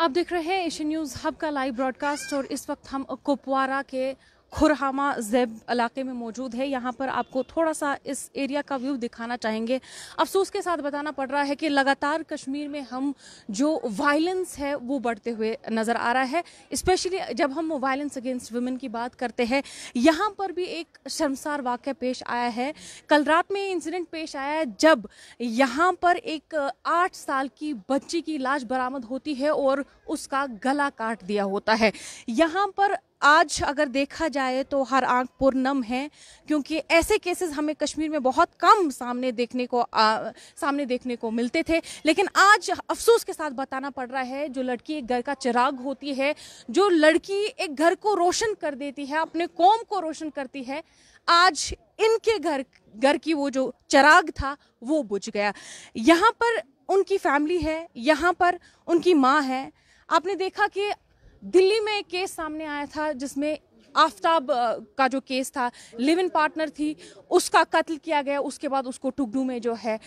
आप देख रहे हैं एशियन न्यूज़ हब का लाइव ब्रॉडकास्ट और इस वक्त हम कुपवारा के खुरहामा जैब इलाके में मौजूद है यहाँ पर आपको थोड़ा सा इस एरिया का व्यू दिखाना चाहेंगे अफसोस के साथ बताना पड़ रहा है कि लगातार कश्मीर में हम जो वायलेंस है वो बढ़ते हुए नज़र आ रहा है स्पेशली जब हम वायलेंस अगेंस्ट वुमेन की बात करते हैं यहाँ पर भी एक शर्मसार वाक्य पेश आया है कल रात में इंसिडेंट पेश आया है जब यहाँ पर एक आठ साल की बच्ची की लाश बरामद होती है और उसका गला काट दिया होता है यहाँ पर आज अगर देखा जाए तो हर आंख पूर्णम है क्योंकि ऐसे केसेस हमें कश्मीर में बहुत कम सामने देखने को आ, सामने देखने को मिलते थे लेकिन आज अफसोस के साथ बताना पड़ रहा है जो लड़की एक घर का चिराग होती है जो लड़की एक घर को रोशन कर देती है अपने कौम को रोशन करती है आज इनके घर घर की वो जो चिराग था वो बुझ गया यहाँ पर उनकी फैमिली है यहाँ पर उनकी माँ है आपने देखा कि दिल्ली में एक केस सामने आया था जिसमें आफ्ताब का जो केस था लिव इन पार्टनर थी उसका कत्ल किया गया उसके बाद उसको टुगडू में जो है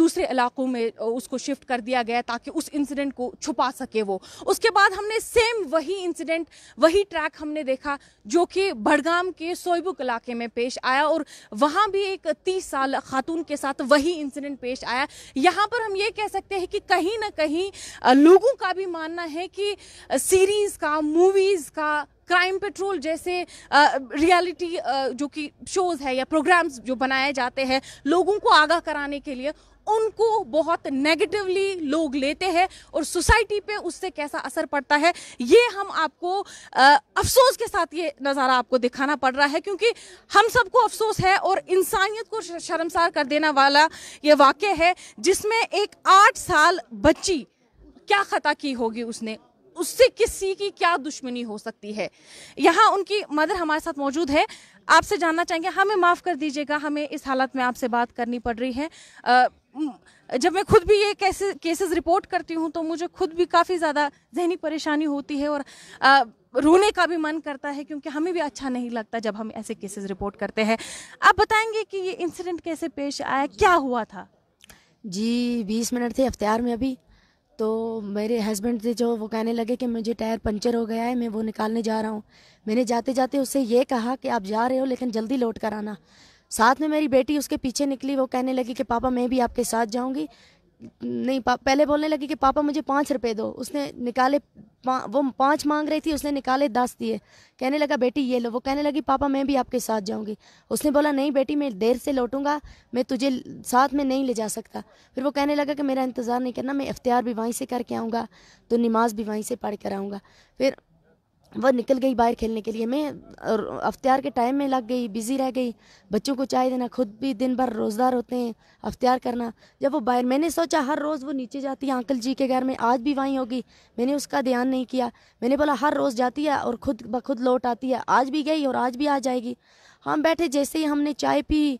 दूसरे इलाकों में उसको शिफ्ट कर दिया गया ताकि उस इंसिडेंट को छुपा सके वो उसके बाद हमने सेम वही इंसिडेंट वही ट्रैक हमने देखा जो कि बड़गाम के सोयबुक इलाके में पेश आया और वहाँ भी एक तीस साल खातून के साथ वही इंसिडेंट पेश आया यहाँ पर हम ये कह सकते हैं कि कहीं ना कहीं लोगों का भी मानना है कि सीरीज़ का मूवीज़ का क्राइम पेट्रोल जैसे रियलिटी जो कि शोज है या प्रोग्राम्स जो बनाए जाते हैं लोगों को आगाह कराने के लिए उनको बहुत नेगेटिवली लोग लेते हैं और सोसाइटी पे उससे कैसा असर पड़ता है ये हम आपको आ, अफसोस के साथ ये नज़ारा आपको दिखाना पड़ रहा है क्योंकि हम सबको अफसोस है और इंसानियत को शर्मसार कर देने वाला ये वाक्य है जिसमें एक आठ साल बच्ची क्या ख़ता की होगी उसने उससे किसी की क्या दुश्मनी हो सकती है यहाँ उनकी मदर हमारे साथ मौजूद है आपसे जानना चाहेंगे हमें माफ़ कर दीजिएगा हमें इस हालत में आपसे बात करनी पड़ रही है जब मैं खुद भी ये कैसे केसेस रिपोर्ट करती हूँ तो मुझे खुद भी काफ़ी ज़्यादा जहनी परेशानी होती है और रोने का भी मन करता है क्योंकि हमें भी अच्छा नहीं लगता जब हम ऐसे केसेस रिपोर्ट करते हैं आप बताएंगे कि ये इंसिडेंट कैसे पेश आया क्या हुआ था जी बीस मिनट थे अख्तियार में अभी तो मेरे हस्बैंड थे जो वो कहने लगे कि मुझे टायर पंचर हो गया है मैं वो निकालने जा रहा हूँ मैंने जाते जाते उससे ये कहा कि आप जा रहे हो लेकिन जल्दी लौट कर आना साथ में मेरी बेटी उसके पीछे निकली वो कहने लगी कि पापा मैं भी आपके साथ जाऊँगी नहीं पा पहले बोलने लगी कि पापा मुझे पाँच रुपए दो उसने निकाले पा, वो पाँच मांग रही थी उसने निकाले दस दिए कहने लगा बेटी ये लो वो कहने लगी पापा मैं भी आपके साथ जाऊंगी उसने बोला नहीं बेटी मैं देर से लौटूंगा मैं तुझे साथ में नहीं ले जा सकता फिर वो कहने लगा कि मेरा इंतज़ार नहीं करना मैं इख्तियार भी वहीं से करके आऊँगा तो नमाज भी वहीं से पढ़ कर आऊँगा फिर वह निकल गई बाहर खेलने के लिए मैं और अख्तियार के टाइम में लग गई बिज़ी रह गई बच्चों को चाय देना खुद भी दिन भर रोज़दार होते हैं अख्तियार करना जब वो बाहर मैंने सोचा हर रोज़ वो नीचे जाती है अंकल जी के घर में आज भी वहीं होगी मैंने उसका ध्यान नहीं किया मैंने बोला हर रोज़ जाती है और खुद ब खुद लौट आती है आज भी गई और आज भी आ जाएगी हम बैठे जैसे ही हमने चाय पी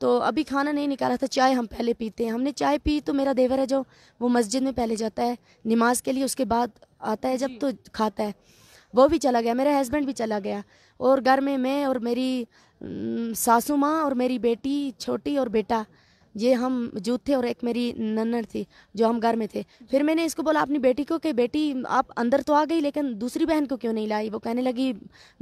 तो अभी खाना नहीं निकाला था चाय हम पहले पीते हैं हमने चाय पी तो मेरा देवर है जो वो मस्जिद में पहले जाता है नमाज के लिए उसके बाद आता है जब तो खाता है वो भी चला गया मेरा हस्बैंड भी चला गया और घर में मैं और मेरी सासू माँ और मेरी बेटी छोटी और बेटा ये हम जूत थे और एक मेरी नन्नर थी जो हम घर में थे फिर मैंने इसको बोला अपनी बेटी को कि बेटी आप अंदर तो आ गई लेकिन दूसरी बहन को क्यों नहीं लाई वो कहने लगी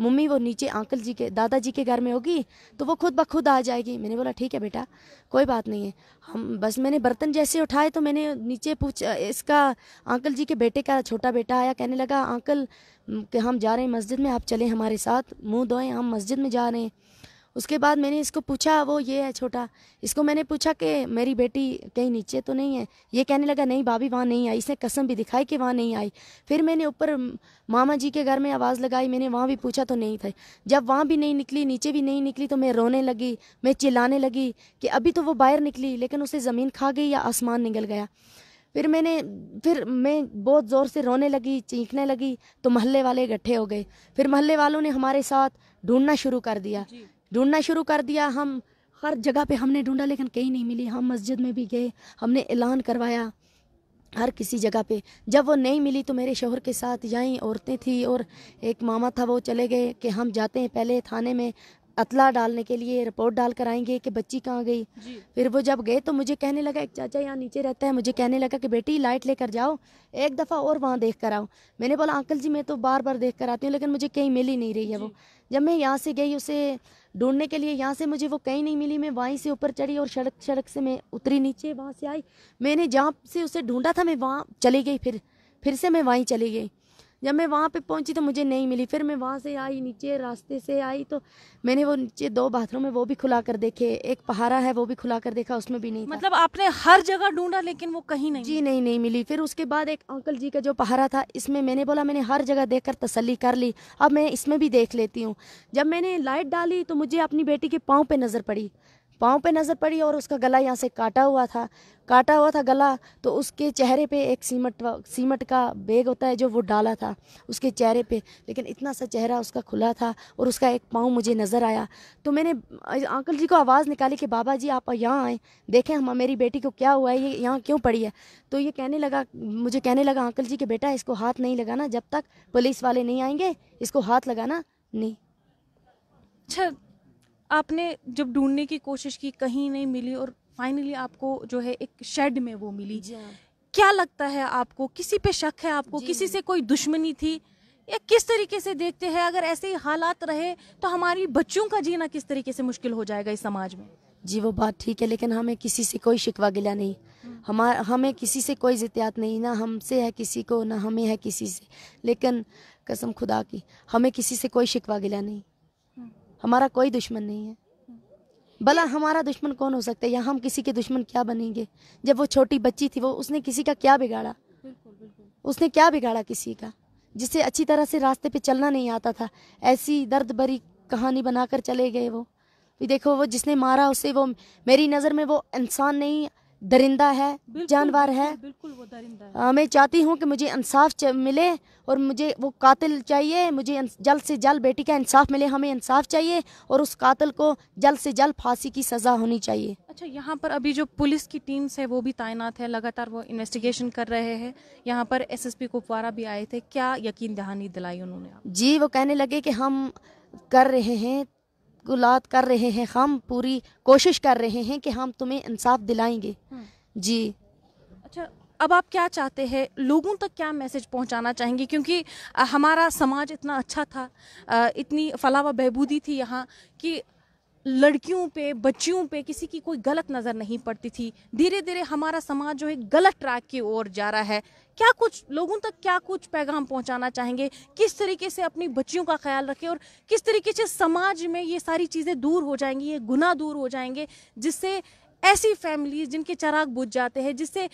मम्मी वो नीचे अंकल जी के दादाजी के घर में होगी तो वो खुद ब खुद आ जाएगी मैंने बोला ठीक है बेटा कोई बात नहीं है हम बस मैंने बर्तन जैसे उठाए तो मैंने नीचे पूछ इसका अंकल जी के बेटे का छोटा बेटा आया कहने लगा अंकल कि हम जा रहे हैं मस्जिद में आप चलें हमारे साथ मुँह धोएँ हम मस्जिद में जा रहे हैं उसके बाद मैंने इसको पूछा वो ये है छोटा इसको मैंने पूछा कि मेरी बेटी कहीं नीचे तो नहीं है ये कहने लगा नहीं भाभी वहाँ नहीं आई इसने कसम भी दिखाई कि वहाँ नहीं आई फिर मैंने ऊपर मामा जी के घर में आवाज़ लगाई मैंने वहाँ भी पूछा तो नहीं था जब वहाँ भी नहीं निकली नीचे भी नहीं निकली तो मैं रोने लगी मैं चिल्लाने लगी कि अभी तो वो बाहर निकली लेकिन उसे ज़मीन खा गई या आसमान निकल गया फिर मैंने फिर मैं बहुत ज़ोर से रोने लगी चीखने लगी तो महल्ले वाले इकट्ठे हो गए फिर महल्ले वालों ने हमारे साथ ढूंढना शुरू कर दिया ढूंढना शुरू कर दिया हम हर जगह पे हमने ढूंढा लेकिन कहीं नहीं मिली हम मस्जिद में भी गए हमने ऐलान करवाया हर किसी जगह पे जब वो नहीं मिली तो मेरे शोहर के साथ यहीं औरतें थी और एक मामा था वो चले गए कि हम जाते हैं पहले थाने में अतला डालने के लिए रिपोर्ट डाल कर आएंगे कि बच्ची कहाँ गई फिर वो जब गए तो मुझे कहने लगा एक चाचा यहाँ नीचे रहता है मुझे कहने लगा कि बेटी लाइट लेकर जाओ एक दफ़ा और वहाँ देख कर आओ मैंने बोला अंकल जी मैं तो बार बार देख कर आती हूँ लेकिन मुझे कहीं मिल ही नहीं रही है वो जब मैं यहाँ से गई उसे ढूंढने के लिए यहाँ से मुझे वो कहीं नहीं मिली मैं वहीं से ऊपर चढ़ी और सड़क सड़क से मैं उतरी नीचे वहाँ से आई मैंने जहाँ से उसे ढूंढा था मैं वहाँ चली गई फिर फिर से मैं वहीं चली गई जब मैं वहाँ पे पहुँची तो मुझे नहीं मिली फिर मैं वहाँ से आई नीचे रास्ते से आई तो मैंने वो नीचे दो बाथरूम है वो भी खुला कर देखे एक पहारा है वो भी खुला कर देखा उसमें भी नहीं मतलब आपने हर जगह ढूंढा लेकिन वो कहीं नहीं जी नहीं नहीं मिली फिर उसके बाद एक अंकल जी का जो पहारा था इसमें मैंने बोला मैंने हर जगह देख कर तसली कर ली अब मैं इसमें भी देख लेती हूँ जब मैंने लाइट डाली तो मुझे अपनी बेटी के पाँव पर नज़र पड़ी पाँव पे नज़र पड़ी और उसका गला यहाँ से काटा हुआ था काटा हुआ था गला तो उसके चेहरे पे एक सीमट सीमट का बैग होता है जो वो डाला था उसके चेहरे पे लेकिन इतना सा चेहरा उसका खुला था और उसका एक पाँव मुझे नज़र आया तो मैंने अंकल जी को आवाज़ निकाली कि बाबा जी आप यहाँ आएँ देखें हम मेरी बेटी को क्या हुआ है ये यहाँ क्यों पड़ी है तो ये कहने लगा मुझे कहने लगा अंकल जी कि बेटा इसको हाथ नहीं लगाना जब तक पुलिस वाले नहीं आएंगे इसको हाथ लगाना नहीं अच्छा आपने जब ढूंढने की कोशिश की कहीं नहीं मिली और फाइनली आपको जो है एक शेड में वो मिली हाँ। क्या लगता है आपको किसी पे शक है आपको किसी हाँ। से कोई दुश्मनी थी या किस तरीके से देखते हैं अगर ऐसे ही हालात रहे तो हमारी बच्चों का जीना किस तरीके से मुश्किल हो जाएगा इस समाज में जी वो बात ठीक है लेकिन हमें किसी से कोई शिकवा गिला नहीं हमार हमें किसी से कोई जितियात नहीं ना हमसे है किसी को ना हमें है किसी से लेकिन कसम खुदा की हमें किसी से कोई शिकवा गिला नहीं हमारा कोई दुश्मन नहीं है भला हमारा दुश्मन कौन हो सकता है या हम किसी के दुश्मन क्या बनेंगे जब वो छोटी बच्ची थी वो उसने किसी का क्या बिगाड़ा उसने क्या बिगाड़ा किसी का जिसे अच्छी तरह से रास्ते पे चलना नहीं आता था ऐसी दर्द भरी कहानी बनाकर चले गए वो भी देखो वो जिसने मारा उसे वो मेरी नज़र में वो इंसान नहीं दरिंदा है जानवर है बिल्कुल वो दरिंदा है आ, हाँ, मैं चाहती हूँ कि मुझे इंसाफ मिले और मुझे वो कातिल चाहिए मुझे जल्द से जल्द बेटी का इंसाफ मिले हमें इंसाफ चाहिए और उस कातिल को जल्द से जल्द फांसी की सज़ा होनी चाहिए अच्छा यहाँ पर अभी जो पुलिस की टीम्स है वो भी तैनात है लगातार वो इन्वेस्टिगेशन कर रहे हैं यहाँ पर एस एस पी कुपवारा भी आए थे क्या यकीन दहानी दिलाई उन्होंने जी वो कहने लगे कि हम कर रहे हैं मुश्किलात कर रहे हैं हम पूरी कोशिश कर रहे हैं कि हम तुम्हें इंसाफ दिलाएंगे हम्म। जी अच्छा अब आप क्या चाहते हैं लोगों तक क्या मैसेज पहुंचाना चाहेंगे क्योंकि हमारा समाज इतना अच्छा था इतनी फलावा बहबूदी थी यहाँ कि लड़कियों पे बच्चियों पे किसी की कोई गलत नज़र नहीं पड़ती थी धीरे धीरे हमारा समाज जो है गलत ट्रैक की ओर जा रहा है क्या कुछ लोगों तक क्या कुछ पैगाम पहुंचाना चाहेंगे किस तरीके से अपनी बच्चियों का ख्याल रखें और किस तरीके से समाज में ये सारी चीज़ें दूर हो जाएंगी ये गुना दूर हो जाएंगे जिससे ऐसी फैमिलीज जिनके चराग बुझ जाते हैं जिससे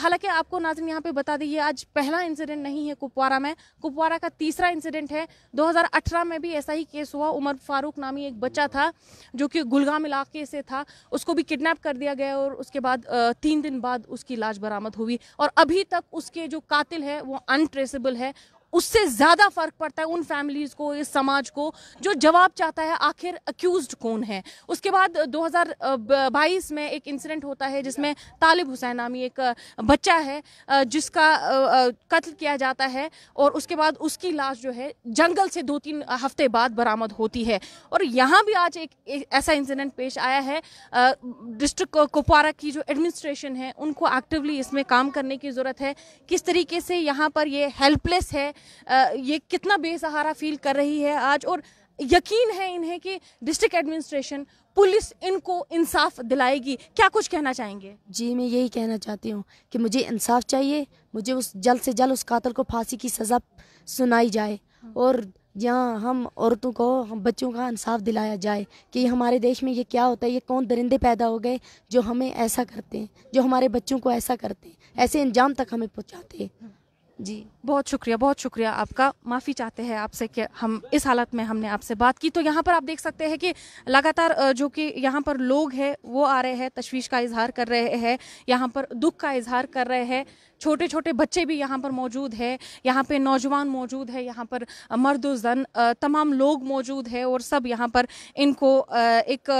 हालांकि आपको नाजन यहाँ पे बता दें ये आज पहला इंसिडेंट नहीं है कुपवारा में कुपवारा का तीसरा इंसिडेंट है 2018 में भी ऐसा ही केस हुआ उमर फारूक नामी एक बच्चा था जो कि गुलगाम इलाके से था उसको भी किडनैप कर दिया गया और उसके बाद तीन दिन बाद उसकी लाश बरामद हुई और अभी तक उसके जो कातिल है वो अनट्रेसेबल है उससे ज़्यादा फर्क पड़ता है उन फैमिलीज़ को इस समाज को जो जवाब चाहता है आखिर अक्यूज़ कौन है उसके बाद 2022 में एक इंसिडेंट होता है जिसमें तालिब हुसैन नामी एक बच्चा है जिसका कत्ल किया जाता है और उसके बाद उसकी लाश जो है जंगल से दो तीन हफ्ते बाद बरामद होती है और यहाँ भी आज एक ऐसा इंसिडेंट पेश आया है डिस्ट्रिक्ट कुपवारा की जो एडमिनिस्ट्रेशन है उनको एक्टिवली इसमें काम करने की ज़रूरत है किस तरीके से यहाँ पर ये हेल्पलेस है ये कितना बेसहारा फील कर रही है आज और यकीन है इन्हें कि डिस्ट्रिक्ट एडमिनिस्ट्रेशन पुलिस इनको इंसाफ दिलाएगी क्या कुछ कहना चाहेंगे जी मैं यही कहना चाहती हूँ कि मुझे इंसाफ चाहिए मुझे उस जल्द से जल्द उस कातल को फांसी की सज़ा सुनाई जाए और यहाँ हम औरतों को हम बच्चों का इंसाफ दिलाया जाए कि हमारे देश में ये क्या होता है ये कौन दरिंदे पैदा हो गए जो हमें ऐसा करते हैं जो हमारे बच्चों को ऐसा करते हैं ऐसे अंजाम तक हमें पहुँचाते हैं जी बहुत शुक्रिया बहुत शुक्रिया आपका माफ़ी चाहते हैं आपसे कि हम इस हालत में हमने आपसे बात की तो यहाँ पर आप देख सकते हैं कि लगातार जो कि यहाँ पर लोग हैं वो आ रहे हैं तशवीश का इजहार कर रहे हैं यहाँ पर दुख का इजहार कर रहे हैं छोटे छोटे बच्चे भी यहाँ पर मौजूद है यहाँ पे नौजवान मौजूद है यहाँ पर मर्द जन तमाम लोग मौजूद है और सब यहाँ पर इनको एक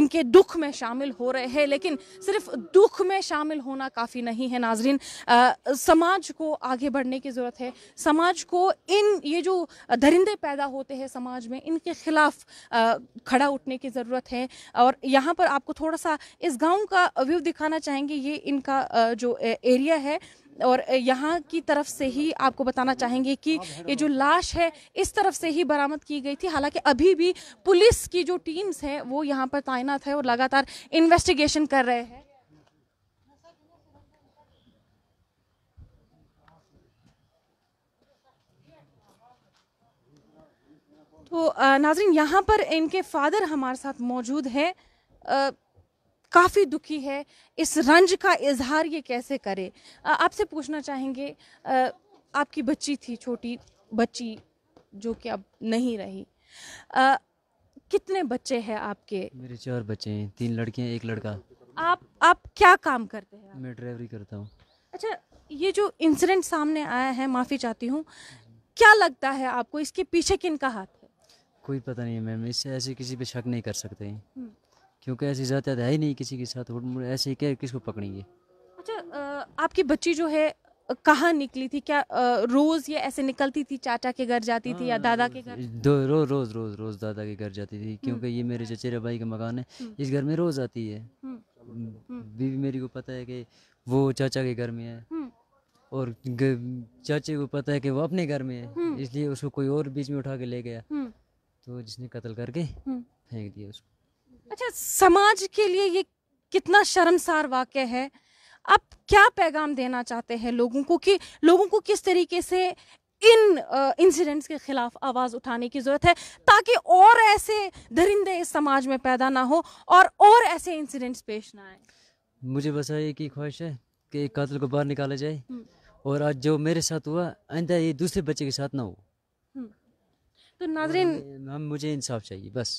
इनके दुख में शामिल हो रहे हैं लेकिन सिर्फ दुख में शामिल होना काफ़ी नहीं है नाजरीन समाज को आगे बढ़ने की ज़रूरत है समाज को इन ये जो दरिंदे पैदा होते हैं समाज में इनके खिलाफ खड़ा उठने की ज़रूरत है और यहाँ पर आपको थोड़ा सा इस गाँव का व्यू दिखाना चाहेंगे ये इनका जो एरिया है और यहाँ की तरफ से ही आपको बताना चाहेंगे कि ये जो लाश है इस तरफ से ही बरामद की गई थी हालांकि अभी भी पुलिस की जो टीम्स हैं वो यहाँ पर तैनात है और लगातार इन्वेस्टिगेशन कर रहे हैं तो नाजरीन यहाँ पर इनके फादर हमारे साथ मौजूद हैं काफ़ी दुखी है इस रंज का इजहार ये कैसे करे आपसे पूछना चाहेंगे आपकी बच्ची थी छोटी बच्ची जो कि अब नहीं रही आ, कितने बच्चे हैं आपके मेरे चार बच्चे हैं तीन लड़कियां एक लड़का आप आप क्या काम करते हैं मैं ड्राइवरी करता हूँ अच्छा ये जो इंसिडेंट सामने आया है माफ़ी चाहती हूँ क्या लगता है आपको इसके पीछे किन का हाथ है कोई पता नहीं मैम इससे ऐसे किसी पे शक नहीं कर सकते हम्म। क्योंकि ऐसी ज़्यादा तो है ही नहीं किसी के साथ ऐसे ही क्या किसको पकड़ेंगे अच्छा आपकी बच्ची जो है कहाँ निकली थी क्या रोज ये ऐसे निकलती थी चाचा के घर जाती थी या हाँ, दादा के घर दो रो, रोज रोज रोज दादा के घर जाती थी क्योंकि हम्म। ये मेरे चचेरे भाई का मकान है हम्म। इस घर में रोज आती है हम्म। बीवी मेरी को पता है कि वो चाचा के घर में है और चाचे को पता है कि वो अपने घर में है इसलिए उसको कोई और बीच में उठा के ले गया तो जिसने कत्ल करके फेंक दिया उसको अच्छा समाज के लिए ये कितना शर्मसार वाक्य है आप क्या पैगाम देना चाहते हैं लोगों को कि लोगों को किस तरीके से इन इंसिडेंट्स के खिलाफ आवाज़ उठाने की ज़रूरत है ताकि और ऐसे दरिंदे इस समाज में पैदा ना हो और और ऐसे इंसिडेंट्स पेश ना आए मुझे बस एक ही ख्वाहिश है कि कातिल को बाहर निकाला जाए हम्म। और आज जो मेरे साथ हुआ आंदा ये दूसरे बच्चे के साथ ना हो हम्म। तो नाजरीन मुझे इंसाफ चाहिए बस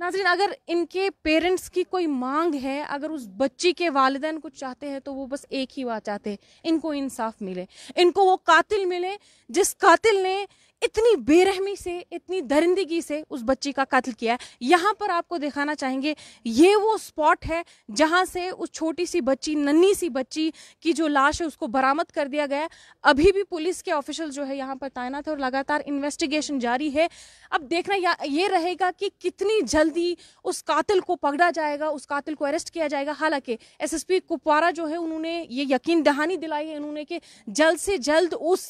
नाजरीन अगर इनके पेरेंट्स की कोई मांग है अगर उस बच्ची के वालदेन कुछ चाहते हैं तो वो बस एक ही बात चाहते हैं इनको इंसाफ मिले इनको वो कातिल मिले जिस कातिल ने इतनी बेरहमी से इतनी दरिंदगी से उस बच्ची का कत्ल किया है यहाँ पर आपको दिखाना चाहेंगे ये वो स्पॉट है जहाँ से उस छोटी सी बच्ची नन्ही सी बच्ची की जो लाश है उसको बरामद कर दिया गया है अभी भी पुलिस के ऑफिशल जो है यहाँ पर तैनात है और लगातार इन्वेस्टिगेशन जारी है अब देखना ये रहेगा कि कितनी जल्दी उस कातिल को पकड़ा जाएगा उस कातिल को अरेस्ट किया जाएगा हालांकि एस कुपवारा जो है उन्होंने ये यकीन दहानी दिलाई है उन्होंने कि जल्द से जल्द उस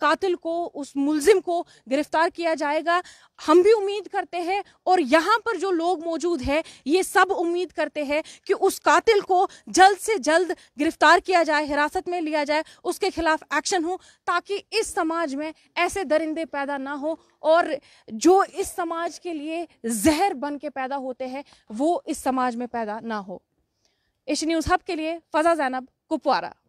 कातिल को उस मुलजिम को को गिरफ्तार किया जाएगा हम भी उम्मीद करते हैं और यहाँ पर जो लोग मौजूद हैं ये सब उम्मीद करते हैं कि उस कातिल को जल्द से जल्द गिरफ्तार किया जाए हिरासत में लिया जाए उसके खिलाफ एक्शन हो ताकि इस समाज में ऐसे दरिंदे पैदा ना हो और जो इस समाज के लिए जहर बन के पैदा होते हैं वो इस समाज में पैदा ना हो इस न्यूज़ हब के लिए फजा जैनब कुपवारा